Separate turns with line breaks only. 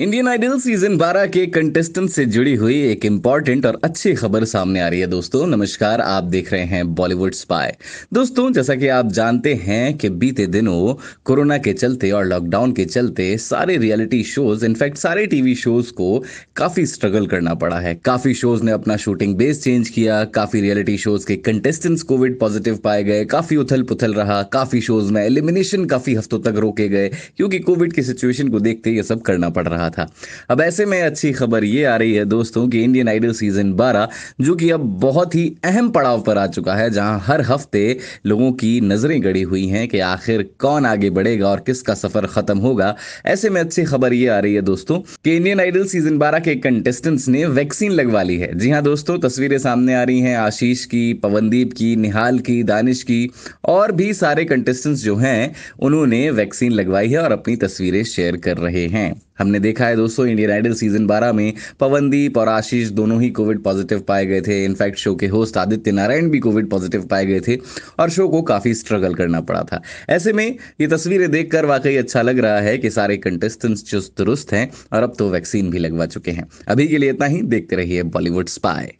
Indian idol season 12 के contestant से जुड़ी हुई एक इम्पॉर्टेंट और अच्छी खबर सामने आ रही है दोस्तों नमस्कार आप देख रहे हैं बॉलीवुड स्पाई दोस्तों जैसा कि आप जानते हैं कि बीते दिनों कोरोना के चलते और लॉकडाउन के चलते सारे रियलिटी शोज इनफैक्ट सारे टीवी शोज को काफी स्ट्रगल करना पड़ा है काफी शोज ने अपना शूटिंग बेस चेंज किया काफी रियलिटी शोज के कंटेस्टेंट्स कोविड पॉजिटिव पाए गए काफी उथल पुथल रहा काफी शोज में एलिमिनेशन काफी हफ्तों तक रोके गए क्योंकि कोविड की सिचुएशन को देखते ये सब करना पड़ रहा रहा था अब ऐसे में अच्छी खबर ये आ रही है दोस्तों कि इंडियन आइडल सीजन 12 जो कि अब बहुत ही अहम पड़ाव पर आ चुका है जहां हर हफ्ते लोगों की नज़रें गड़ी हुई हैं कि आखिर कौन आगे बढ़ेगा और किसका सफर खत्म होगा ऐसे में अच्छी खबर ये आ रही है दोस्तों कि इंडियन आइडल सीजन बारह के कंटेस्टेंट्स ने वैक्सीन लगवा ली है जी हाँ दोस्तों तस्वीरें सामने आ रही हैं आशीष की पवनदीप की निहाल की दानिश की और भी सारे कंटेस्टेंट्स जो हैं उन्होंने वैक्सीन लगवाई है और अपनी तस्वीरें शेयर कर रहे हैं हमने देखा है दोस्तों इंडियन आइडल सीजन 12 में पवनदीप और आशीष दोनों ही कोविड पॉजिटिव पाए गए थे इनफैक्ट शो के होस्ट आदित्य नारायण भी कोविड पॉजिटिव पाए गए थे और शो को काफी स्ट्रगल करना पड़ा था ऐसे में ये तस्वीरें देखकर वाकई अच्छा लग रहा है कि सारे कंटेस्टेंट्स चुस्त दुरुस्त हैं और अब तो वैक्सीन भी लगवा चुके हैं अभी के लिए इतना ही देखते रहिए बॉलीवुड स्पाई